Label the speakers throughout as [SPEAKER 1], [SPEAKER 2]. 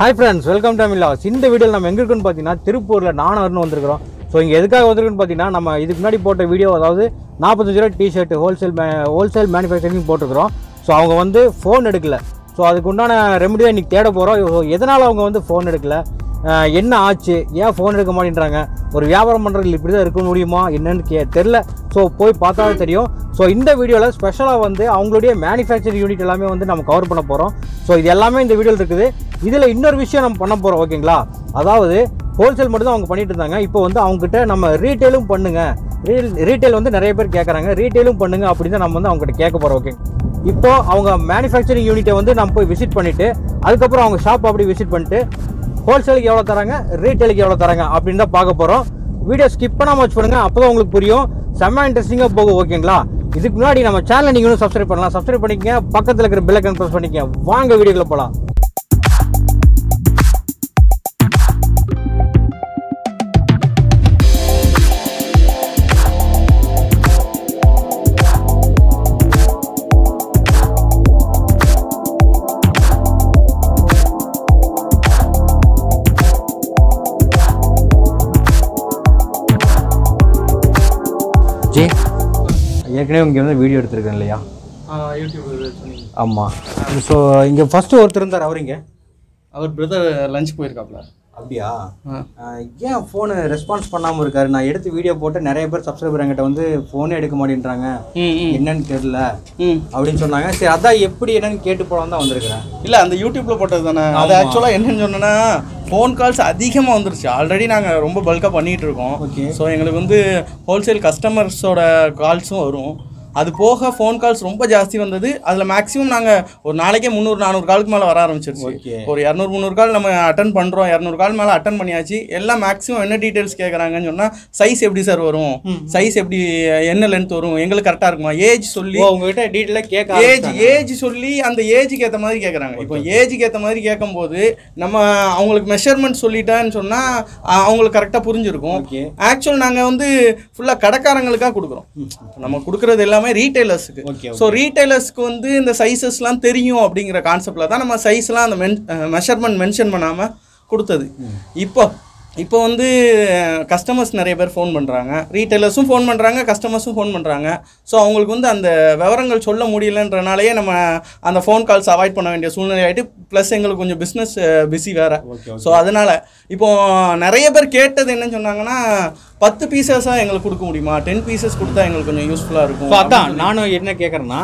[SPEAKER 1] hi friends welcome to மில்லாஸ் இந்த வீடியோவில் நம்ம எங்கே இருக்குன்னு பார்த்தீங்கன்னா திருப்பூரில் நானூறுனு வந்திருக்கிறோம் ஸோ இங்கே எதுக்காக வந்திருக்குன்னு பார்த்தீங்கன்னா நம்ம இதுக்கு முன்னாடி போட்ட வீடியோ அதாவது நாற்பத்தஞ்சு ரூபா டிஷர்ட் ஹோல்சேல் மே ஹோல்சேல் மேனுஃபேக்சரிங் போட்டிருக்கிறோம் ஸோ அவங்க வந்து ஃபோன் எடுக்கல ஸோ அதுக்கு உண்டான ரெமடியாக இன்றைக்கி தேட போகிறோம் எதனால் அவங்க வந்து ஃபோன் எடுக்கல என்ன ஆச்சு ஏன் ஃபோன் எடுக்க மாட்டேன்றாங்க ஒரு வியாபாரம் பண்ணுறதுல இப்படி தான் இருக்க முடியுமா என்னன்னு கே தெரில ஸோ போய் பார்த்தாலும் தெரியும் ஸோ இந்த வீடியோவில் ஸ்பெஷலாக வந்து அவங்களுடைய மேனுஃபேக்சரிங் யூனிட் எல்லாமே வந்து நம்ம கவர் பண்ண போகிறோம் ஸோ இது எல்லாமே இந்த வீடியோவில் இருக்குது இதில் இன்னொரு விஷயம் நம்ம பண்ண போகிறோம் ஓகேங்களா அதாவது ஹோல்சேல் மட்டும் தான் அவங்க பண்ணிட்டு இருந்தாங்க இப்போ வந்து அவங்ககிட்ட நம்ம ரீட்டெயிலும் பண்ணுங்கள் ரீ ரீட்டைல் வந்து நிறைய பேர் கேட்குறாங்க ரீட்டெயிலும் பண்ணுங்கள் அப்படின்னு நம்ம வந்து அவங்ககிட்ட கேட்க போகிறோம் ஓகே இப்போ அவங்க மேனுஃபேக்சரிங் யூனிட்டை வந்து நம்ம போய் விசிட் பண்ணிவிட்டு அதுக்கப்புறம் அவங்க ஷாப் அப்படி விசிட் பண்ணிட்டு ஹோல்சேலுக்கு எவ்வளோ தராங்க ரீட்டைலுக்கு எவ்வளோ தராங்க அப்படின்னு தான் பார்க்க போகிறோம் வீடியோ ஸ்கிப் பண்ணாமல் வச்சு பண்ணுங்கள் அப்போ தான் உங்களுக்கு புரியும் செம்ம இன்ட்ரெஸ்டிங்காக போகும் ஓகேங்களா இதுக்கு முன்னாடி நம்ம சேனலை நீங்களும் சப்ஸ்கிரைப் பண்ணலாம் சப்ஸ்கிரைப் பண்ணிக்கங்க பக்கத்தில் இருக்கிற பெல்லை கன்ஃபர்ஸ் பண்ணிக்கங்க வாங்க வீடியோக்குள்ளே போகலாம் ஏற்கனவே இங்கே வந்து வீடியோ எடுத்திருக்கேன் இல்லையா ஆமாம் ஸோ இங்கே ஃபஸ்ட்டு ஒருத்தர் இருந்தார் அவர் இங்கே
[SPEAKER 2] அவர் பிரதர் லஞ்ச் போயிருக்காப்ல அப்படியா
[SPEAKER 1] ஏன் ஃபோனு ரெஸ்பான்ஸ் பண்ணாமல் இருக்காரு நான் எடுத்து வீடியோ போட்டு நிறைய பேர் சப்ஸ்கிரைபர் என்கிட்ட வந்து ஃபோனே எடுக்க மாட்டேன்றாங்க என்னன்னு தெரியல அப்படின்னு சொன்னாங்க சரி அதான் எப்படி என்னன்னு கேட்டு போலாம் தான்
[SPEAKER 2] வந்திருக்கிறேன் இல்லை அந்த யூடியூப்ல போட்டது தானே அது ஆக்சுவலாக என்னன்னு சொன்னேன்னா ஃபோன் கால்ஸ் அதிகமாக வந்துருச்சு ஆல்ரெடி நாங்கள் ரொம்ப பல்காக பண்ணிகிட்டு இருக்கோம் ஸோ எங்களுக்கு வந்து ஹோல்சேல் கஸ்டமர்ஸோட கால்ஸும் வரும் அது போக ஃபோன் கால்ஸ் ரொம்ப ஜாஸ்தி வந்தது அதில் மேக்ஸிமம் நாங்கள் ஒரு நாளைக்கே முந்நூறு நானூறு காலுக்கு மேலே வர ஆரம்பிச்சிருச்சு ஒரு இரநூறு முந்நூறு கால் நம்ம அட்டன் பண்ணுறோம் இரநூறு கால் மேலே அட்டன் பண்ணியாச்சு எல்லாம் மேக்ஸிமம் என்ன டீட்டெயில்ஸ் கேட்குறாங்கன்னு சொன்னால் சைஸ் எப்படி சார் வரும் சைஸ் எப்படி என்ன லென்த் வரும் எங்களுக்கு கரெக்டாக இருக்குமா ஏஜ் சொல்லி உங்கள்கிட்ட டீட்டெயிலாக கேட்க ஏஜ் ஏஜ் சொல்லி அந்த ஏஜுக்கு ஏற்ற மாதிரி கேட்குறாங்க இப்போ ஏஜுக்கு ஏற்ற மாதிரி கேட்கும்போது நம்ம அவங்களுக்கு மெஷர்மெண்ட் சொல்லிட்டேன்னு சொன்னால் அவங்களுக்கு கரெக்டாக புரிஞ்சிருக்கும் ஆக்சுவல் நாங்கள் வந்து ஃபுல்லாக கடைக்காரங்களுக்காக கொடுக்குறோம் நம்ம கொடுக்குறது எல்லாம் எல்லாமே ரீட்டைலர்ஸுக்கு ஸோ ரீட்டைலர்ஸ்க்கு வந்து இந்த சைஸஸ்லாம் தெரியும் அப்படிங்கிற கான்செப்டில் தான் நம்ம சைஸ்லாம் அந்த மென் மெஷர்மெண்ட் மென்ஷன் பண்ணாமல் கொடுத்தது இப்போ இப்போ வந்து கஸ்டமர்ஸ் நிறைய பேர் ஃபோன் பண்ணுறாங்க ரீட்டைலர்ஸும் ஃபோன் பண்ணுறாங்க கஸ்டமர்ஸும் ஃபோன் பண்ணுறாங்க ஸோ அவங்களுக்கு வந்து அந்த விவரங்கள் சொல்ல முடியலன்றனாலேயே நம்ம அந்த ஃபோன் கால்ஸ் அவாய்ட் பண்ண வேண்டிய சூழ்நிலை ஆகிட்டு ப்ளஸ் எங்களுக்கு கொஞ்சம் பிஸ்னஸ் பிஸி வேறு ஸோ அதனால் இப்போது நிறைய பேர் கேட்டது என்னன்னு சொன்னாங்கன்னா பத்து பீசஸாக எங்களுக்கு கொடுக்க முடியுமா டென் பீசஸ் கொடுத்தா எங்களுக்கு கொஞ்சம் யூஸ்ஃபுல்லாக இருக்கும் அதான்
[SPEAKER 1] நானும் என்ன கேட்குறேன்னா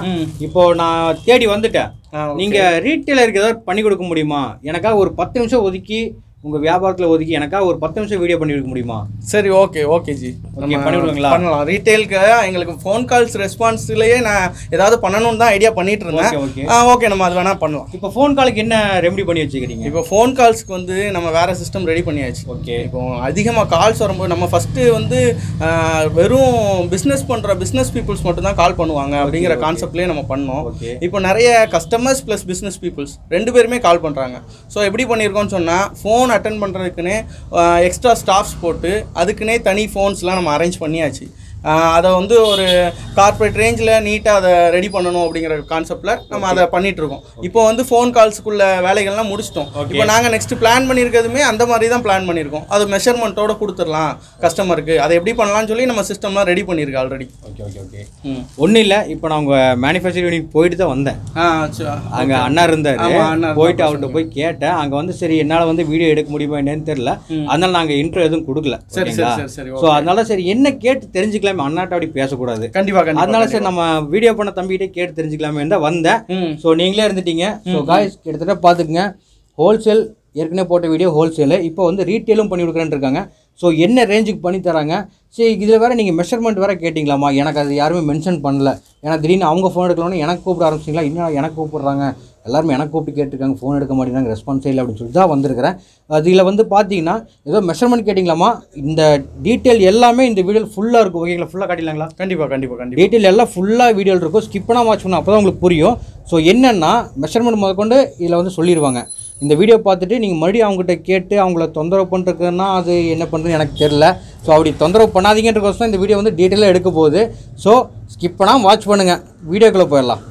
[SPEAKER 1] இப்போ நான் தேடி வந்துட்டேன் நீங்கள் ரீட்டைலருக்கு ஏதாவது பண்ணி கொடுக்க முடியுமா எனக்காக ஒரு பத்து நிமிஷம் ஒதுக்கி உங்கள் வியாபாரத்தில் ஒதுக்கி எனக்கா ஒரு
[SPEAKER 2] பத்து நிமிஷம் வீடியோ பண்ணியிருக்க முடியுமா சரி ஓகே ஓகே ஜி ஓகே பண்ணிவிடுவீங்களா பண்ணலாம் ரீட்டெயிலுக்கு எங்களுக்கு ஃபோன் கால்ஸ் ரெஸ்பான்ஸ்லேயே நான் ஏதாவது பண்ணணும்னு தான் ஐடியா பண்ணிட்டு இருந்தேன் ஓகே ஓகே நம்ம அது வேணால் பண்ணலாம் இப்போ ஃபோன் காலுக்கு என்ன ரெமெடி பண்ணி வச்சுக்கிறீங்க இப்போ ஃபோன் கால்ஸ்க்கு வந்து நம்ம வேறு சிஸ்டம் ரெடி பண்ணியாச்சு ஓகே இப்போ அதிகமாக கால்ஸ் வரும்போது நம்ம ஃபஸ்ட்டு வந்து வெறும் பிஸ்னஸ் பண்ணுற பிஸ்னஸ் பீப்புள்ஸ் மட்டும்தான் கால் பண்ணுவாங்க அப்படிங்கிற கான்செப்ட்லேயே நம்ம பண்ணோம் இப்போ நிறைய கஸ்டமர்ஸ் ப்ளஸ் பிஸ்னஸ் பீப்புள்ஸ் ரெண்டு பேருமே கால் பண்ணுறாங்க ஸோ எப்படி பண்ணியிருக்கோம்னு சொன்னால் ஃபோன் அட்டன் பண்ணுறதுக்குன்னே எக்ஸ்ட்ரா ஸ்டாஃப்ஸ் போட்டு அதுக்குன்னே தனி ஃபோன்ஸ்லாம் நம்ம அரேஞ்ச் பண்ணியாச்சு அதை வந்து ஒரு கார்பரேட் ரேஞ்சில் நீட்டாக அதை ரெடி பண்ணணும் அப்படிங்கிற கான்செப்டில் நம்ம அதை பண்ணிகிட்ருக்கோம் இப்போ வந்து ஃபோன் கால்ஸுக்குள்ள வேலைகள்லாம் முடிச்சிட்டோம் இப்போ நாங்கள் நெக்ஸ்ட் பிளான் பண்ணியிருக்கிறதுமே அந்த மாதிரி தான் பிளான் பண்ணியிருக்கோம் அது மெஷர்மெண்ட்டோட கொடுத்துடலாம் கஸ்டமருக்கு அதை எப்படி பண்ணலாம்னு சொல்லி நம்ம சிஸ்டம்லாம் ரெடி பண்ணியிருக்கோம் ஆல்ரெடி
[SPEAKER 1] ஓகே ஓகே ஓகே ஒன்றும் இல்லை இப்போ நான் உங்கள் மேனுஃபேக்சரிங் யூனிட் போயிட்டு தான் வந்தேன்
[SPEAKER 2] அங்கே அண்ணா இருந்தார் போயிட்டு
[SPEAKER 1] அவர்கிட்ட போய் கேட்டேன் அங்கே வந்து சரி என்னால் வந்து வீடியோ எடுக்க முடியுமா என்னன்னு தெரியல அதனால் நாங்கள் இன்ட்ரோ எதுவும் கொடுக்கல சரி சரி ஸோ அதனால சரி என்ன கேட்டு தெரிஞ்சுக்கலாம் டைம் அண்ணாட்ட அப்படி பேசக்கூடாது கண்டிப்பாக அதனால சரி நம்ம வீடியோ பண்ண தம்பிகிட்டே கேட்டு தெரிஞ்சுக்கலாமே வந்தேன் ஸோ நீங்களே இருந்துட்டீங்க ஸோ காய்ஸ் கிட்டத்தட்ட பார்த்துக்குங்க ஹோல்சேல் ஏற்கனவே போட்ட வீடியோ ஹோல்சேலு இப்போ வந்து ரீட்டெயிலும் பண்ணி கொடுக்குறேன்னு இருக்காங்க ஸோ என்ன ரேஞ்சுக்கு பண்ணி தராங்க சரி இதில் வேறு நீங்கள் மெஷர்மெண்ட் வேறு கேட்டிங்களாம்மா எனக்கு அது யாருமே மென்ஷன் பண்ணல ஏன்னா திடீர்னு அவங்க ஃபோன் எடுக்கணும்னு எனக்கு கூப்பிட ஆரம்பிச்சிங்களா இன்னும் எனக்கு கூப்பிட்றாங்க எல்லாருமே எனக்கு கூப்பிட்டு கேட்டிருக்காங்க ஃபோன் எடுக்க மாட்டேங்கிறாங்க ரெஸ்பான்ஸே இல்லை அப்படின்னு சொல்லி தான் வந்திருக்கிறேன் அதில் வந்து பார்த்தீங்கன்னா ஏதோ மெஷர்மெண்ட் கேட்டிங்களாமா இந்த டீட்டெயில் எல்லாமே இந்த வீடியோ ஃபுல்லாக இருக்கும் ஓகேங்களா ஃபுல்லாக காட்டிடலாங்களா கண்டிப்பாக கண்டிப்பாக கண்டிப்பாக டீட்டெயில் எல்லாம் ஃபுல்லாக வீடியோ இருக்கும் ஸ்கிப் வாட்ச் பண்ணால் அப்போ தான் உங்களுக்கு புரியும் ஸோ என்னென்னா மெஷர்மெண்ட் முதற்கொண்டு இதில் வந்து சொல்லிடுவாங்க இந்த வீடியோ பார்த்துட்டு நீங்கள் மறுபடியும் அவங்ககிட்ட கேட்டு அவங்கள தொந்தரவு பண்ணுறதுக்குன்னா அது என்ன பண்ணுறது எனக்கு தெரில ஸோ அப்படி தொந்தரவு பண்ணாதீங்கன்றக்கோசம் இந்த வீடியோ வந்து டீட்டெயிலாக எடுக்க போகுது ஸோ
[SPEAKER 2] ஸ்கிப் பண்ணால் வாட்ச் பண்ணுங்கள் வீடியோக்குள்ளே போயிடலாம்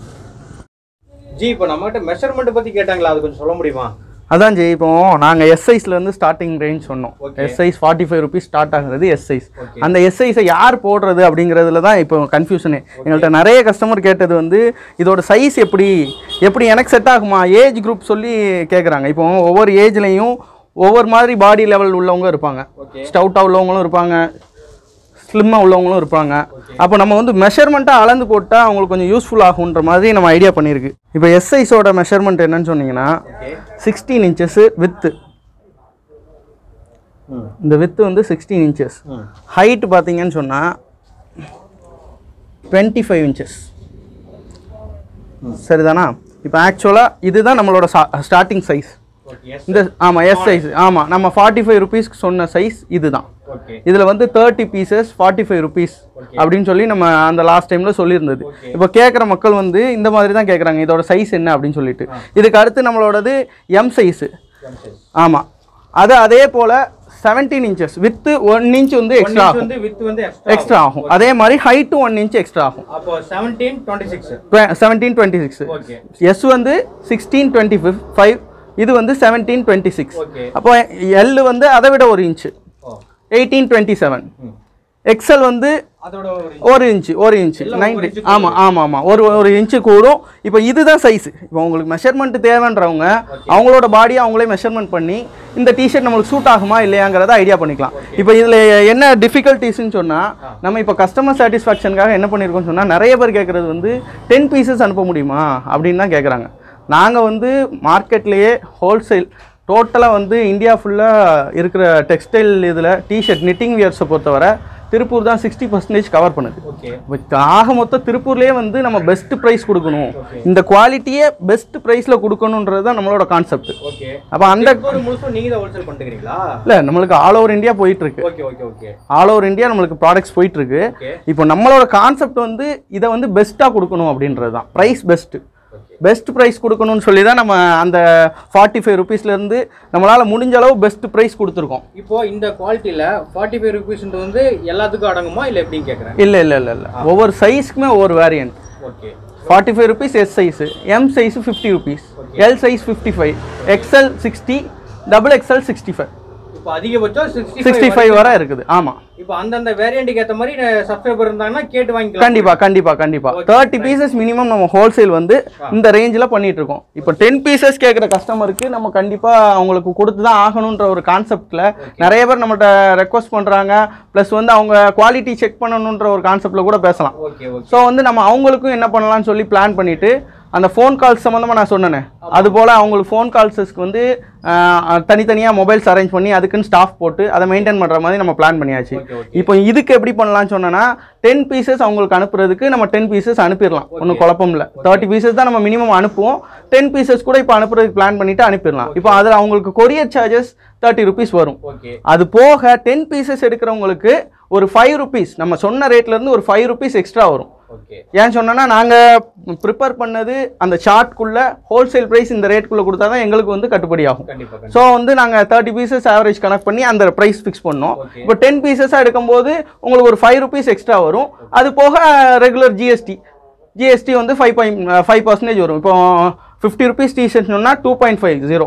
[SPEAKER 1] ஜி இப்போ நம்மகிட்ட மெஷர்மெண்ட் பற்றி கேட்டாங்களா அது கொஞ்சம் சொல்ல முடியுமா
[SPEAKER 2] அதான் ஜெய் இப்போ நாங்கள் எஸ் இருந்து ஸ்டார்டிங் ரேஞ்ச் சொன்னோம் S size forty five rupees start ஆகுறது எஸ் சைஸ் அந்த எஸ் யார் போடுறது அப்படிங்கிறதுல தான் இப்போ கன்ஃபியூஷனே எங்கள்கிட்ட நிறைய கஸ்டமர் கேட்டது வந்து இதோட சைஸ் எப்படி எப்படி எனக்கு செட் ஆகுமா ஏஜ் குரூப் சொல்லி கேட்குறாங்க இப்போ ஒவ்வொரு ஏஜ்லேயும் ஒவ்வொரு மாதிரி பாடி லெவல் உள்ளவங்க இருப்பாங்க ஸ்டவுட்டாக உள்ளவங்களும் இருப்பாங்க ஸ்லிம்மாக உள்ளவங்களும் இருப்பாங்க அப்போ நம்ம வந்து மெஷர்மெண்ட்டாக அளந்து போட்டால் அவங்களுக்கு கொஞ்சம் யூஸ்ஃபுல் ஆகுன்ற மாதிரி நம்ம ஐடியா பண்ணியிருக்கு இப்போ எஸ் சைஸோட மெஷர்மெண்ட் என்னன்னு சொன்னீங்கன்னா சிக்ஸ்டீன் இன்ச்சஸ்ஸு வித்து இந்த வித்து வந்து சிக்ஸ்டீன் இன்ச்சஸ் ஹைட் பார்த்தீங்கன்னு சொன்னால் டுவெண்ட்டி ஃபைவ் இன்ச்சஸ் சரிதானா இப்போ ஆக்சுவலாக இதுதான் நம்மளோட ஸ்டார்டிங் சைஸ் இந்த ஆமாம் எஸ் சைஸ் ஆமாம் நம்ம ஃபார்ட்டி ஃபைவ் ருபீஸ்க்கு சொன்ன சைஸ் இதுதான் இதில் வந்து thirty pieces forty five rupees அப்படின்னு சொல்லி நம்ம அந்த லாஸ்ட் டைமில் சொல்லியிருந்தது இப்போ கேட்குற மக்கள் வந்து இந்த மாதிரி தான் கேட்குறாங்க இதோட சைஸ் என்ன அப்படின்னு சொல்லிட்டு இதுக்கு அடுத்து நம்மளோடது எம் சைஸு ஆமாம் அது அதே போல் seventeen inches width one inch வந்து எக்ஸ்ட்ரா ஆகும்
[SPEAKER 1] எக்ஸ்ட்ரா ஆகும் அதே
[SPEAKER 2] மாதிரி ஹைட்டும் ஒன் இன்ச் எக்ஸ்ட்ரா ஆகும் செவன்டீன் டுவெண்ட்டி சிக்ஸ் எஸ் வந்து சிக்ஸ்டீன் டுவெண்ட்டி ஃபைவ் இது வந்து செவன்டீன் டுவெண்ட்டி சிக்ஸ் அப்போ எல் வந்து அதை விட ஒரு inch eighteen twenty seven XL வந்து ஒரு இன்ச்சு ஒரு இன்ச்சு நைன்டி ஆமாம் ஆமாம் ஆமாம் ஒரு ஒரு இன்ச்சு கூடும் இப்போ இதுதான் சைஸ் இப்போ உங்களுக்கு மெஷர்மெண்ட் தேவைன்றவங்க அவங்களோட பாடியை அவங்களே மெஷர்மெண்ட் பண்ணி இந்த டிஷர்ட் நம்மளுக்கு சூட் ஆகுமா இல்லையாங்கிறத ஐடியா பண்ணிக்கலாம் இப்போ இதில் என்ன டிஃபிகல்ட்டிஸ்ன்னு சொன்னால் நம்ம இப்போ கஸ்டமர் சாட்டிஸ்ஃபேக்ஷனுக்காக என்ன பண்ணியிருக்கோம்னு சொன்னால் நிறைய பேர் கேட்குறது வந்து டென் பீசஸ் அனுப்ப முடியுமா அப்படின்னு தான் கேட்குறாங்க நாங்கள் வந்து மார்க்கெட்லேயே ஹோல்சேல் டோட்டலாக வந்து இந்தியா ஃபுல்லாக இருக்கிற டெக்ஸ்டைல் இதில் டிஷர்ட் நிட்டிங் வியர்ஸை பொறுத்தவரை திருப்பூர் தான் சிக்ஸ்டி பர்சன்டேஜ் கவர் பண்ணுது ஆக மொத்தம் திருப்பூர்லேயே வந்து நம்ம பெஸ்ட் ப்ரைஸ் கொடுக்கணும் இந்த குவாலிட்டியே பெஸ்ட் ப்ரைஸில் கொடுக்கணுன்றது தான் நம்மளோட கான்செப்ட் அப்போ அந்த இல்லை நம்மளுக்கு ஆல் ஓவர் இந்தியா போயிட்டு இருக்கு ஆல் ஓவர் இந்தியா நம்மளுக்கு ப்ராடக்ட்ஸ் போயிட்டு இருக்கு இப்போ நம்மளோட கான்செப்ட் வந்து இதை வந்து பெஸ்ட்டாக கொடுக்கணும் அப்படின்றது தான் ப்ரைஸ் பெஸ்ட்டு பெஸ்ட் ப்ரைஸ் கொடுக்கணும்னு சொல்லி தான் நம்ம அந்த ஃபார்ட்டி ஃபைவ் ருபீஸ்லேருந்து நம்மளால் முடிஞ்ச அளவு பெஸ்ட் ப்ரைஸ் கொடுத்துருக்கோம்
[SPEAKER 1] இப்போது இந்த குவாலிட்டியில் ஃபார்ட்டி ஃபைவ் ருபீஸ்ன்றது வந்து எல்லாத்துக்கும் அடங்குமா இல்லை எப்படின்னு கேட்குறேன் இல்லை
[SPEAKER 2] இல்லை இல்லை இல்லை ஒவ்வொரு சைஸ்க்குமே ஒவ்வொரு variant okay forty five rupees S size M size fifty rupees L size fifty five XL sixty double XL sixty five
[SPEAKER 1] இப்போ அதிகபட்சம் சிக்ஸ்டி ஃபைவ் வர இருக்குது ஆமாம் இப்போ அந்தந்த வேரியண்ட்டுக்கு ஏற்ற மாதிரி சப்ஸ்கிரைபர் இருந்தாங்கன்னா கேட்டு வாங்கி கண்டிப்பாக
[SPEAKER 2] கண்டிப்பாக கண்டிப்பாக தேர்ட்டி பீசஸ் மினிமம் நம்ம ஹோல்சேல் வந்து இந்த ரேஞ்சில் பண்ணிட்டு இருக்கோம் இப்போ டென் பீசஸ் கேட்குற கஸ்டமருக்கு நம்ம கண்டிப்பாக அவங்களுக்கு கொடுத்து தான் ஆகணுன்ற ஒரு கான்செப்டில் நிறைய பேர் நம்மகிட்ட ரெக்வஸ்ட் பண்ணுறாங்க ப்ளஸ் வந்து அவங்க குவாலிட்டி செக் பண்ணணுன்ற ஒரு கான்செப்டில் கூட பேசலாம் ஸோ வந்து நம்ம அவங்களுக்கும் என்ன பண்ணலாம்னு சொல்லி பிளான் பண்ணிவிட்டு அந்த ஃபோன் கால்ஸ் சம்மந்தமாக நான் சொன்னேன் அது போல் அவங்களுக்கு ஃபோன் கால்ஸஸ்க்கு வந்து தனித்தனியாக மொபைல்ஸ் அரேஞ்ச் பண்ணி அதுக்குன்னு ஸ்டாஃப் போட்டு அதை மெயின்டைன் பண்ணுற மாதிரி நம்ம பிளான் பண்ணியாச்சு இப்போ இதுக்கு எப்படி பண்ணலாம்னு சொன்னோன்னா டென் பீசஸ் அவங்களுக்கு அனுப்புறதுக்கு நம்ம டென் பீசஸ் அனுப்பிடலாம் ஒன்றும் குழப்பம் இல்லை தேர்ட்டி பீசஸ் தான் நம்ம மினிமம் அனுப்புவோம் டென் பீசஸ் கூட இப்போ அனுப்புறதுக்கு பிளான் பண்ணிவிட்டு அனுப்பிடலாம் இப்போ அதில் அவங்களுக்கு கொரியர் சார்ஜஸ் தேர்ட்டி ருபீஸ் வரும் அது போக டென் பீசஸ் எடுக்கிறவங்களுக்கு ஒரு ஃபைவ் ருபீஸ் நம்ம சொன்ன ரேட்லேருந்து ஒரு ஃபைவ் ருபீஸ் எக்ஸ்ட்ரா வரும் ஏன் சொன்னோன்னா நாங்கள் ப்ரிப்பேர் பண்ணது அந்த சார்ட்குள்ளே ஹோல்சேல் ப்ரைஸ் இந்த ரேட்டுக்குள்ளே கொடுத்தா தான் எங்களுக்கு வந்து கட்டுப்படி ஆகும் ஸோ வந்து நாங்கள் தேர்ட்டி பீசஸ் ஆவரேஜ் கனெக்ட் பண்ணி அந்த ப்ரைஸ் ஃபிக்ஸ் பண்ணோம் இப்போ டென் பீசஸாக எடுக்கும்போது உங்களுக்கு ஒரு ஃபைவ் ருபீஸ் எக்ஸ்ட்ரா வரும் அது போக ரெகுலர் ஜிஎஸ்டி ஜிஎஸ்டி வந்து ஃபைவ் பாயிண்ட் ஃபைவ் பர்சன்டேஜ் வரும் இப்போ ஃபிஃப்டி ருபீஸ் சொன்னால் டூ பாயிண்ட் ஃபைவ் ஜீரோ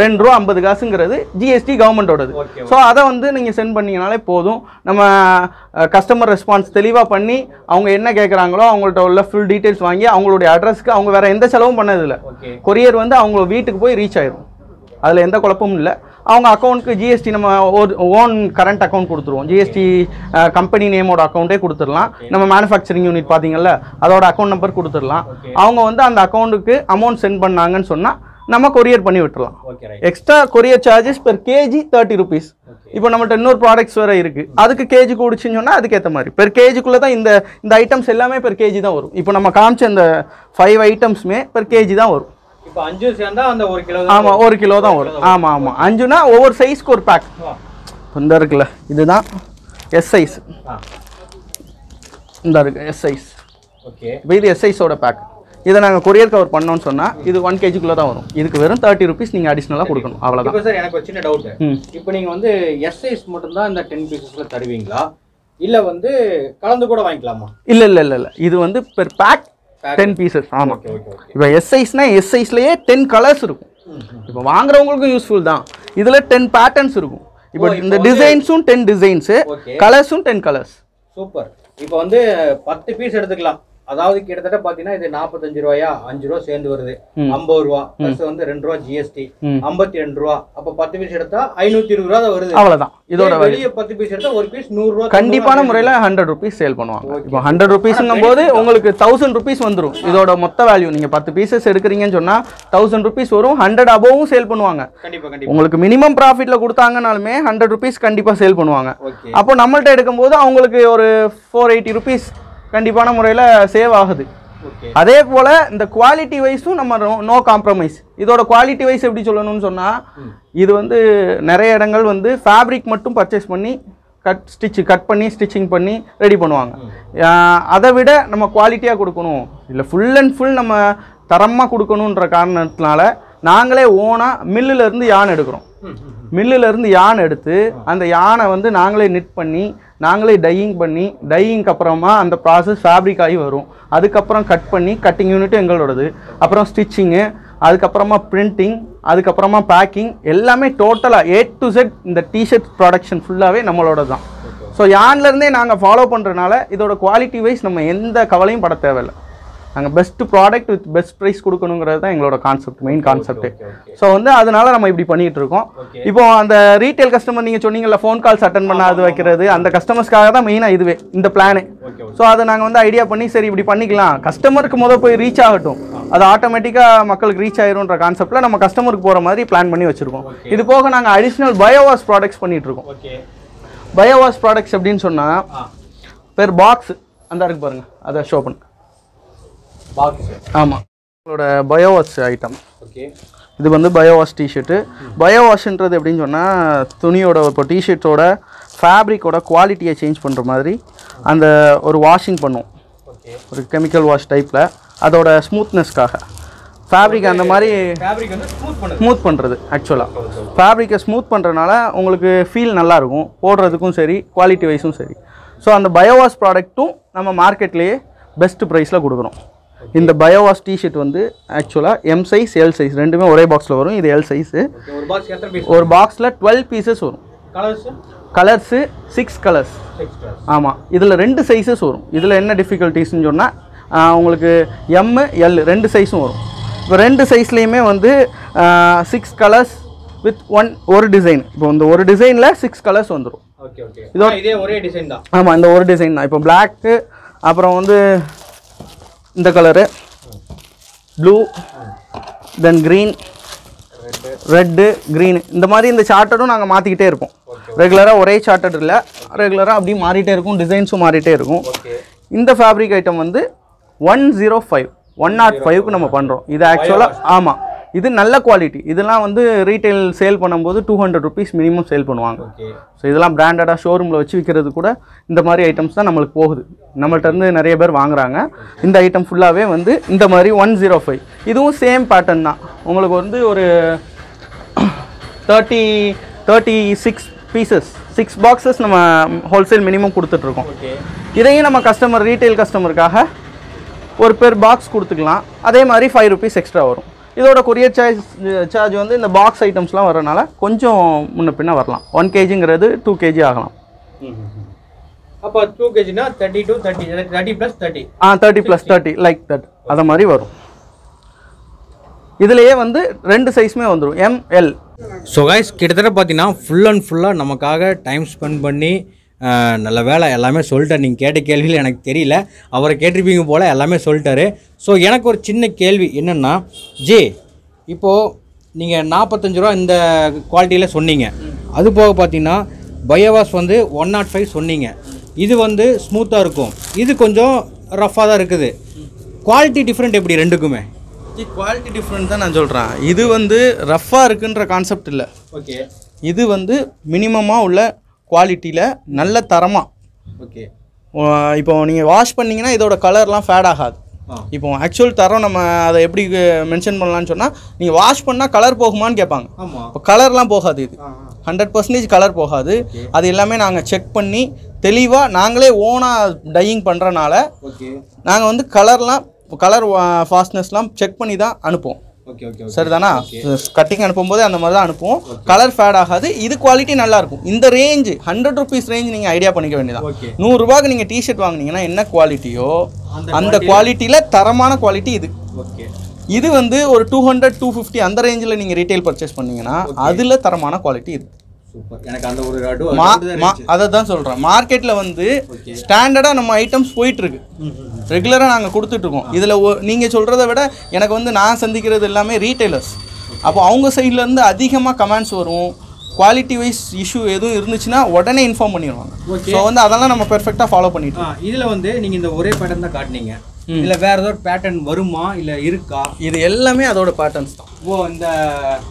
[SPEAKER 2] ரெண்டு ரூபா ஐம்பது காசுங்கிறது ஜிஎஸ்டி கவர்மெண்ட்டோடது ஸோ அதை வந்து நீங்கள் சென்ட் பண்ணிங்கனாலே போதும் நம்ம கஸ்டமர் ரெஸ்பான்ஸ் தெளிவாக பண்ணி அவங்க என்ன கேட்குறாங்களோ அவங்கள்ட்ட உள்ள ஃபுல் டீட்டெயில்ஸ் வாங்கி அவங்களுடைய அட்ரஸ்க்கு அவங்க வேறு எந்த செலவும் பண்ணதில்லை கொரியர் வந்து அவங்க வீட்டுக்கு போய் ரீச் ஆயிரும் அதில் எந்த குழப்பமும் இல்லை அவங்க அக்கௌண்ட்க்கு ஜிஎஸ்டி நம்ம ஒரு ஓன் கரண்ட் அக்கௌண்ட் கொடுத்துருவோம் ஜிஎஸ்டி கம்பெனி நேமோட அக்கௌண்ட்டே கொடுத்துடலாம் நம்ம மேனுஃபேக்சரிங் யூனிட் பார்த்தீங்கல்ல அதோட அக்கௌண்ட் நம்பர் கொடுத்துடலாம் அவங்க வந்து அந்த அக்கௌண்ட்டுக்கு அமௌண்ட் சென்ட் பண்ணாங்கன்னு சொன்னால் நம்ம கொரியர் பண்ணி விட்டுலாம் extra courier charges per KG thirty rupees இப்போ நம்மகிட்ட இன்னொரு ப்ராடக்ட்ஸ் வேறு இருக்குது அதுக்கு கேஜி கூடிச்சுன்னு சொன்னால் அதுக்கேற்ற மாதிரி பெர் கேஜிக்குள்ளே தான் இந்த இந்த ஐட்டம்ஸ் எல்லாமே பெர் கேஜி தான் வரும் இப்போ நம்ம காமிச்ச இந்த ஃபைவ் ஐட்டம்ஸுமே பெர் கேஜி தான் வரும்
[SPEAKER 1] அஞ்சு ஒரு கிலோ தான் வரும் ஆமா
[SPEAKER 2] ஆமா அஞ்சுனா ஒவ்வொரு சைஸ்க்கு ஒரு பேக் இந்த இருக்குல்ல இதுதான் எஸ் சைஸ் இந்த இருக்கு எஸ் சைஸ் ஓகே இப்போ இது எஸ் சைஸோட பேக் இதை நாங்கள் கொரியர் கவர் பண்ணோம்னு சொன்னால் இது ஒன் கேஜிக்குள்ளே தான் வரும் இதுக்கு வெறும் தேர்ட்டி ருபீஸ் நீங்கள் அடிஷ்னலாக கொடுக்கணும் அவ்வளோதான்
[SPEAKER 1] சார் எனக்கு ஒரு சின்ன டவுட் இப்போ நீங்கள் வந்து எஸ் சைஸ் மட்டும்தான் இந்த டென் பீசஸில் தருவீங்களா இல்லை வந்து கலந்து கூட வாங்கிக்கலாமா
[SPEAKER 2] இல்லை இல்லை இல்லை இல்லை இது வந்து பெர் பேக் டென் பீசஸ் ஆமாம் இப்போ எஸ் சைஸ்னால் எஸ் சைஸ்லேயே டென் கலர்ஸ் இருக்கும் இப்போ வாங்குறவங்களுக்கும் யூஸ்ஃபுல் தான் இதில் டென் பேட்டர்ன்ஸ் இருக்கும் இப்போ இந்த டிசைன்ஸும் டென் டிசைன்ஸு கலர்ஸும் டென் கலர்ஸ்
[SPEAKER 1] சூப்பர் இப்போ வந்து பத்து பீஸ் எடுத்துக்கலாம் அதாவது கிட்டத்தட்ட பாத்தீங்கன்னா இது நாற்பத்தஞ்சு ரூபாயா அஞ்சு ரூபா சேர்ந்து வருது ஐம்பது ரூபா பிளஸ் வந்து ரெண்டு ரூபா ஜிஎஸ்டி ஐம்பத்தி ரெண்டு ரூபா அப்ப பத்து பீஸ் எடுத்தா ஐநூத்தி இருபது ரூபா வருது அவ்வளவுதான் இதோட வெளியே பத்து பீஸ் எடுத்தா ஒரு பீஸ் நூறு ரூபா கண்டிப்பான முறையில
[SPEAKER 2] ஹண்ட்ரட் ருபீஸ் சேல் பண்ணுவாங்க இப்போ ஹண்ட்ரட் ருபீஸ்ங்கும் போது உங்களுக்கு தௌசண்ட் ருபீஸ் வந்துடும் இதோட மொத்த வேல்யூ நீங்க பத்து பீசஸ் எடுக்கிறீங்கன்னு சொன்னா தௌசண்ட் ருபீஸ் வரும் ஹண்ட்ரட் அபவும் சேல் பண்ணுவாங்க உங்களுக்கு மினிமம் ப்ராஃபிட்ல கொடுத்தாங்கனாலுமே ஹண்ட்ரட் ருபீஸ் கண்டிப்பா சேல் பண்ணுவாங்க அப்போ நம்மள்ட்ட எடுக்கும்போது அவங்களுக்கு ஒரு ஃபோர் எயிட்டி ருபீஸ் கண்டிப்பான முறையில் சேவ் ஆகுது அதே போல் இந்த குவாலிட்டி வைஸும் நம்ம நோ காம்ப்ரமைஸ் இதோட குவாலிட்டி வைஸ் எப்படி சொல்லணும்னு சொன்னால் இது வந்து நிறைய இடங்கள் வந்து ஃபேப்ரிக் மட்டும் பர்ச்சேஸ் பண்ணி கட் ஸ்டிச்சு கட் பண்ணி ஸ்டிச்சிங் பண்ணி ரெடி பண்ணுவாங்க அதை விட நம்ம குவாலிட்டியாக கொடுக்கணும் இல்லை ஃபுல் அண்ட் ஃபுல் நம்ம தரமாக கொடுக்கணுன்ற காரணத்தினால நாங்களே ஓனாக மில்லுலேருந்து யானை எடுக்கிறோம் மில்லுலேருந்து யானை எடுத்து அந்த யானை வந்து நாங்களே நிட் பண்ணி நாங்களே டையிங் பண்ணி டையிங்க்கு அப்புறமா அந்த ப்ராசஸ் ஃபேப்ரிக் ஆகி வரும் அதுக்கப்புறம் கட் பண்ணி கட்டிங் யூனிட்டும் எங்களோடது அப்புறம் ஸ்டிச்சிங்கு அதுக்கப்புறமா பிரிண்டிங் அதுக்கப்புறமா பேக்கிங் எல்லாமே டோட்டலாக ஏ டு செட் இந்த டிஷர்ட் ப்ரொடக்ஷன் ஃபுல்லாகவே நம்மளோட தான் ஸோ யான்லேருந்தே நாங்கள் ஃபாலோ பண்ணுறனால இதோட குவாலிட்டி வைஸ் நம்ம எந்த கவலையும் பட தேவையில்லை நாங்கள் best product with best price கொடுக்கணுங்கிறது தான் எங்களோட கான்செப்ட் மெயின் கான்செப்ட்டு ஸோ வந்து அதனால நம்ம இப்படி பண்ணிகிட்டு இருக்கோம் இப்போ அந்த ரீட்டைல் கஸ்டமர் நீங்கள் சொன்னீங்கல்ல ஃபோன் கால்ஸ் அட்டன் பண்ணாது வைக்கிறது அந்த கஸ்டமர்ஸ்க்காக தான் மெயினாக இதுவே இந்த பிளானு ஸோ அதை நாங்கள் வந்து ஐடியா பண்ணி சரி இப்படி பண்ணிக்கலாம் கஸ்டமருக்கு முதல் போய் ரீச் ஆகட்டும் அது ஆட்டோமேட்டிக்காக மக்களுக்கு ரீச் ஆயிரும்ன்ற கான்செப்ட்டில் நம்ம கஸ்டமருக்கு போகிற மாதிரி பிளான் பண்ணி வச்சுருக்கோம் இது போக நாங்கள் அடிஷ்னல் பயோவாஷ் ப்ராடக்ட்ஸ் பண்ணிகிட்டு இருக்கோம் பயோவாஷ் ப்ராடக்ட்ஸ் அப்படின்னு சொன்னால் பேர் பாக்ஸ் அந்த இருக்கு பாருங்கள் அதை ஷோ பண்ணு ஆமாம் உங்களோட ஐட்டம் இது வந்து பயோவாஷ் டிஷர்ட்டு பயோவாஷ்ன்றது எப்படின்னு சொன்னால் துணியோட இப்போ டிஷர்ட்டோட ஃபேப்ரிக்கோட குவாலிட்டியை சேஞ்ச் பண்ணுற மாதிரி அந்த ஒரு வாஷிங் பண்ணும் ஒரு கெமிக்கல் வாஷ் டைப்பில் அதோட ஸ்மூத்னஸ்க்காக ஃபேப்ரிக் அந்த மாதிரி ஸ்மூத் பண்ணுறது ஆக்சுவலாக ஃபேப்ரிக்கை ஸ்மூத் பண்ணுறதுனால உங்களுக்கு ஃபீல் நல்லாயிருக்கும் போடுறதுக்கும் சரி குவாலிட்டி வைஸும் சரி ஸோ அந்த பயோவாஷ் ப்ராடக்ட்டும் நம்ம மார்க்கெட்லேயே பெஸ்ட் ப்ரைஸில் கொடுக்குறோம் இந்த பயோவாஸ் டிஷர்ட் வந்து ஆக்சுவலாக எம் சைஸ் எல் சைஸ் ரெண்டுமே ஒரே பாக்ஸில் வரும் இது எல் சைஸு ஒரு பாக்ஸில் டுவெல் பீசஸ் வரும் கலர்ஸு சிக்ஸ் கலர்ஸ் ஆமாம் இதில் ரெண்டு சைஸஸ் வரும் இதில் என்ன டிஃபிகல்ட்டிஸ்னு சொன்னால் உங்களுக்கு எம்மு எல் ரெண்டு சைஸும் வரும் இப்போ ரெண்டு சைஸ்லேயுமே வந்து சிக்ஸ் கலர்ஸ் வித் ஒன் ஒரு டிசைன் இப்போ இந்த ஒரு டிசைனில் சிக்ஸ் கலர்ஸ் வந்துடும் இதோ இதே ஒரே டிசைன் தான் ஆமாம் இந்த ஒரு டிசைன் தான் இப்போ பிளாக்கு அப்புறம் வந்து இந்த colour blue then green red green இந்த மாதிரி இந்த சார்ட்டடும் நாங்கள் மாற்றிக்கிட்டே இருப்போம் ரெகுலராக ஒரே சார்ட்டட் இல்லை ரெகுலராக அப்படியே மாறிட்டே இருக்கும் டிசைன்ஸும் மாறிட்டே இருக்கும் இந்த ஃபேப்ரிக் ஐட்டம் வந்து one zero five one naught ஃபைவ்க்கு நம்ம பண்ணுறோம் இது ஆக்சுவலாக ஆமாம் இது நல்ல குவாலிட்டி இதெல்லாம் வந்து ரீட்டைல் சேல் பண்ணும்போது two hundred rupees minimum sale பண்ணுவாங்க ஸோ இதெல்லாம் பிராண்டடாக ஷோரூமில் வச்சு விற்கிறது கூட இந்த மாதிரி ஐட்டம்ஸ் தான் நம்மளுக்கு போகுது இருந்து நிறைய பேர் வாங்குறாங்க இந்த ஐட்டம் ஃபுல்லாகவே வந்து இந்த மாதிரி ஒன் ஜீரோ ஃபைவ் இதுவும் சேம் பேட்டர்ன் தான் உங்களுக்கு வந்து ஒரு thirty thirty six pieces six boxes நம்ம ஹோல்சேல் மினிமம் கொடுத்துட்ருக்கோம் இதையும் நம்ம கஸ்டமர் ரீட்டைல் கஸ்டமருக்காக ஒரு பேர் பாக்ஸ் கொடுத்துக்கலாம் அதே மாதிரி ஃபைவ் ருபீஸ் எக்ஸ்ட்ரா வரும் இதோட கொரியர் சார்ஜ் சார்ஜ் வந்து இந்த பாக்ஸ் ஐட்டம்ஸ்லாம் வரனால கொஞ்சம் முன்ன பின்ன வரலாம் ஒன் கேஜிங்கிறது டூ கேஜி ஆகலாம்
[SPEAKER 1] அப்போ டூ கேஜினா thirty two thirty thirty plus thirty
[SPEAKER 2] ah thirty plus thirty like that அதை மாதிரி வரும் இதுலேயே வந்து ரெண்டு சைஸுமே வந்துடும் எம்எல் ஸோ கைஸ் கிட்டத்தட்ட பார்த்தீங்கன்னா ஃபுல் அண்ட் ஃபுல்லாக நமக்காக டைம்
[SPEAKER 1] ஸ்பெண்ட் பண்ணி நல்ல வேலை எல்லாமே சொல்லிட்டார் நீங்கள் கேட்ட கேள்வியில் எனக்கு தெரியல அவரை கேட்டிருப்பீங்க போல் எல்லாமே சொல்லிட்டாரு ஸோ எனக்கு ஒரு சின்ன கேள்வி என்னென்னா ஜே இப்போது நீங்கள் நாற்பத்தஞ்சு ரூபா இந்த குவாலிட்டியில் சொன்னீங்க அது போக பார்த்தீங்கன்னா பயோவாஸ் வந்து ஒன் நாட் ஃபைவ் சொன்னீங்க இது வந்து ஸ்மூத்தாக இருக்கும் இது கொஞ்சம் ரஃப்பாக தான்
[SPEAKER 2] இருக்குது குவாலிட்டி டிஃப்ரெண்ட் எப்படி ரெண்டுக்குமே குவாலிட்டி டிஃப்ரெண்ட் தான் நான் சொல்கிறேன் இது வந்து ரஃப்பாக இருக்குன்ற கான்செப்ட் இல்லை ஓகே இது வந்து மினிமமாக உள்ள குவாலிட்டியில் நல்ல தரமாக ஓகே இப்போ நீங்கள் வாஷ் பண்ணிங்கன்னா இதோட கலர்லாம் ஃபேட் ஆகாது இப்போ ஆக்சுவல் தரம் நம்ம அதை எப்படி மென்ஷன் பண்ணலான்னு சொன்னால் நீங்கள் வாஷ் பண்ணால் கலர் போகுமான்னு கேட்பாங்க இப்போ கலர்லாம் போகாது இது ஹண்ட்ரட் பர்சன்டேஜ் கலர் போகாது அது எல்லாமே நாங்கள் செக் பண்ணி தெளிவாக நாங்களே ஓனாக டையிங் பண்ணுறனால நாங்கள் வந்து கலர்லாம் கலர் ஃபாஸ்ட்னஸ்லாம் செக் பண்ணி தான் அனுப்புவோம் சரிதானா கட்டிங் அனுப்பும்போது அந்த மாதிரி தான் அனுப்புவோம் கலர் ஃபேட் ஆகாது இது குவாலிட்டி நல்லா இருக்கும் இந்த ரேஞ்சு ஹண்ட்ரட் ருபீஸ் ரேஞ்ச் நீங்கள் ஐடியா பண்ணிக்க வேண்டியதான் நூறுரூபாக்கு நீங்கள் டிஷர்ட் வாங்கினீங்கன்னா என்ன குவாலிட்டியோ அந்த குவாலிட்டியில் தரமான குவாலிட்டி இது இது வந்து ஒரு டூ ஹண்ட்ரட் டூ ஃபிஃப்டி அந்த ரேஞ்சில் நீங்கள் ரீட்டைல் பர்ச்சேஸ் பண்ணிங்கன்னா அதில் தரமான குவாலிட்டி இருக்குது
[SPEAKER 1] எனக்கு அந்த ஒரு
[SPEAKER 2] அதை தான் சொல்கிறேன் மார்க்கெட்டில் வந்து ஸ்டாண்டர்டாக நம்ம ஐட்டம்ஸ் போயிட்டுருக்கு ரெகுலராக நாங்கள் கொடுத்துட்ருக்கோம் இதில் நீங்கள் சொல்கிறத விட எனக்கு வந்து நான் சந்திக்கிறது எல்லாமே அப்போ அவங்க அதிகமாக கமெண்ட்ஸ் வரும் குவாலிட்டி வைஸ் இஷ்யூ எதுவும் இருந்துச்சுன்னா உடனே இன்ஃபார்ம் பண்ணிடுவாங்க ஸோ வந்து அதெல்லாம் நம்ம ஃபாலோ
[SPEAKER 1] இதில் வந்து நீங்கள் இந்த ஒரே தான்
[SPEAKER 2] இல்லை வேறு ஏதோ பேட்டர்ன் வருமா இல்லை இருக்கா இது எல்லாமே அதோட பேட்டர்ன்ஸ் தான் ஓ இந்த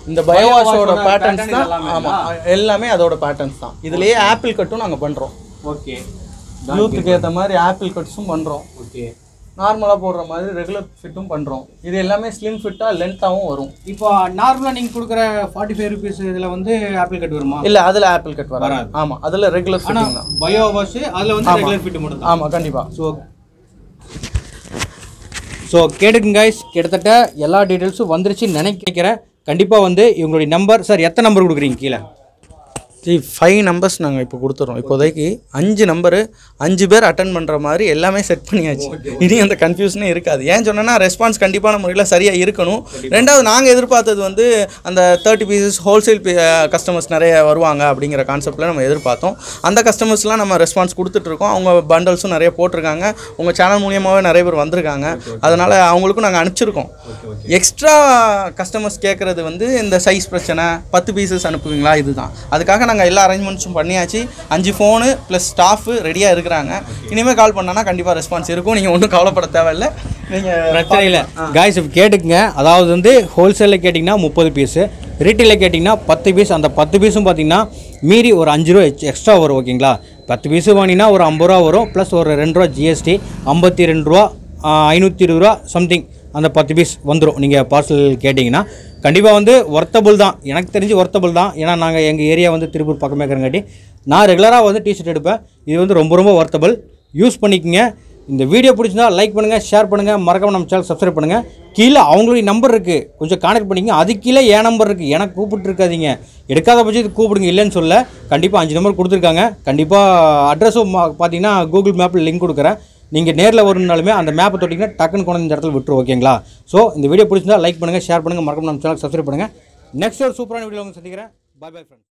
[SPEAKER 2] இந்த பயோவாஷோட பேட்டர்ன்ஸ் தான் ஆமாம் எல்லாமே அதோட பேட்டர்ன்ஸ் தான் இதுலேயே ஆப்பிள் கட்டும் நாங்கள் பண்ணுறோம் ஓகே யூத்துக்கு ஏற்ற மாதிரி ஆப்பிள் கட்ஸும் பண்ணுறோம் ஓகே நார்மலாக போடுற மாதிரி ரெகுலர் ஃபிட்டும் பண்ணுறோம் இது எல்லாமே ஸ்லிம் ஃபிட்டாக லென்த்தாகவும் வரும் இப்போ
[SPEAKER 1] நார்மலாக நீங்கள் கொடுக்குற ஃபார்ட்டி ஃபைவ் ருபீஸ் இதில் வந்து ஆப்பிள் கட் வருமா இல்லை அதில்
[SPEAKER 2] ஆப்பிள் கட் வராது ஆமாம் அதில் ரெகுலர் ஃபிட்டிங் தான்
[SPEAKER 1] பயோ வாஷ் அதில் வந்து ரெகுலர் ஃபிட்டு மட்டும் ஆமாம் கண்டிப்பாக ஸோ ஸோ கேட்டுக்குங்க கைஸ் கிட்டத்தட்ட எல்லா டீட்டெயில்ஸும் வந்துருச்சுன்னு நினைக்கிறேன்
[SPEAKER 2] கண்டிப்பாக வந்து இவங்களுடைய நம்பர் சார் எத்தனை நம்பர் கொடுக்குறீங்க கீழே ஜி ஃபைவ் நம்பர்ஸ் நாங்கள் இப்போ கொடுத்துறோம் இப்போதைக்கு அஞ்சு நம்பரு அஞ்சு பேர் அட்டன் பண்ணுற மாதிரி எல்லாமே செட் பண்ணியாச்சு இனி அந்த கன்ஃபியூஷனே இருக்காது ஏன் சொன்னேன்னா ரெஸ்பான்ஸ் கண்டிப்பான முறையில் சரியாக இருக்கணும் ரெண்டாவது நாங்கள் எதிர்பார்த்தது வந்து அந்த தேர்ட்டி பீசஸ் ஹோல்சேல் கஸ்டமர்ஸ் நிறைய வருவாங்க அப்படிங்கிற கான்செப்டில் நம்ம எதிர்பார்த்தோம் அந்த கஸ்டமர்ஸ்லாம் நம்ம ரெஸ்பான்ஸ் கொடுத்துட்ருக்கோம் அவங்க பண்டல்ஸும் நிறைய போட்டிருக்காங்க உங்கள் சேனல் மூலியமாகவே நிறைய பேர் வந்திருக்காங்க அதனால் அவங்களுக்கும் நாங்கள் அனுப்பிச்சிருக்கோம் எக்ஸ்ட்ரா கஸ்டமர்ஸ் கேட்குறது வந்து இந்த சைஸ் பிரச்சனை பத்து பீசஸ் அனுப்புவீங்களா இதுதான் அதுக்காக நாங்கள் நாங்கள் எல்லா அரேஞ்ச்மெண்ட்ஸும் பண்ணியாச்சு அஞ்சு ஃபோனு ப்ளஸ் ஸ்டாஃபு ரெடியாக இருக்கிறாங்க இனிமேல் கால் பண்ணானா கண்டிப்பாக ரெஸ்பான்ஸ் இருக்கும் நீங்கள் ஒன்றும் கவலைப்பட தேவையில்லை நீங்கள் பிரச்சனை இல்லை
[SPEAKER 1] காய்ஸ் கேட்டுக்குங்க அதாவது வந்து ஹோல்சேலில் கேட்டிங்கன்னா முப்பது பீஸு ரீட்டெயிலில் கேட்டிங்கன்னா பத்து பீஸ் அந்த பத்து பீஸும் பார்த்திங்கன்னா மீறி ஒரு அஞ்சு ரூபா எக்ஸ்ட்ரா வரும் ஓகேங்களா பத்து பீஸு வாங்கினா ஒரு ஐம்பது ரூபா வரும் ப்ளஸ் ஒரு ரெண்டு ரூபா ஜிஎஸ்டி ஐம்பத்தி ரெண்டு ரூபா ஐநூற்றி இருபது ரூபா சம்திங் அந்த பத்து பீஸ் வந்துடும் நீங்கள் பார்சல் கேட்டிங்கன்னா கண்டிப்பாக வந்து ஒர்த்தபுள் தான் எனக்கு தெரிஞ்சு ஒர்த்தபுள் தான் ஏன்னா நாங்கள் எங்கள் ஏரியா வந்து திருப்பூர் பக்கமே இருக்கிறங்காட்டி நான் ரெகுலராக வந்து டிஷர்ட் எடுப்பேன் இது வந்து ரொம்ப ரொம்ப ஒர்த்தபுள் யூஸ் பண்ணிக்கோங்க இந்த வீடியோ பிடிச்சிருந்தால் லைக் பண்ணுங்கள் ஷேர் பண்ணுங்கள் மறக்காம நம்ம சேனல் சப்ஸ்கிரைப் பண்ணுங்கள் கீழே அவங்களுடைய நம்பர் இருக்குது கொஞ்சம் கான்டெக்ட் பண்ணிக்கங்க அது கீழே ஏன் நம்பர் இருக்குது எனக்கு கூப்பிட்டுருக்காதீங்க எடுக்காத பட்சத்துக்கு கூப்பிடுங்க இல்லைன்னு சொல்ல கண்டிப்பாக அஞ்சு நம்பர் கொடுத்துருக்காங்க கண்டிப்பாக அட்ரஸும் பார்த்தீங்கன்னா கூகுள் மேப்பில் லிங்க் கொடுக்குறேன் நீங்கள் நேரில் வரணுனாலுமே அந்த மேப்பை தொட்டிங்கன்னா டக்குன்னு கொண்டு இந்த இடத்துல விட்டுரு ஓகேங்களா ஸோ இந்த வீடியோ பிடிச்சிருந்தா லைக் பண்ணுங்கள் ஷேர் பண்ணுங்கள் மறக்காம நம்ம சேனல் சப்ஸ்கிரைப் பண்ணுங்கள் நெக்ஸ்ட் ஒரு சூப்பரான வீடியோ உங்களுக்கு சந்திக்கிறேன் பாய் பாய் ஃப்ரெண்ட்ஸ்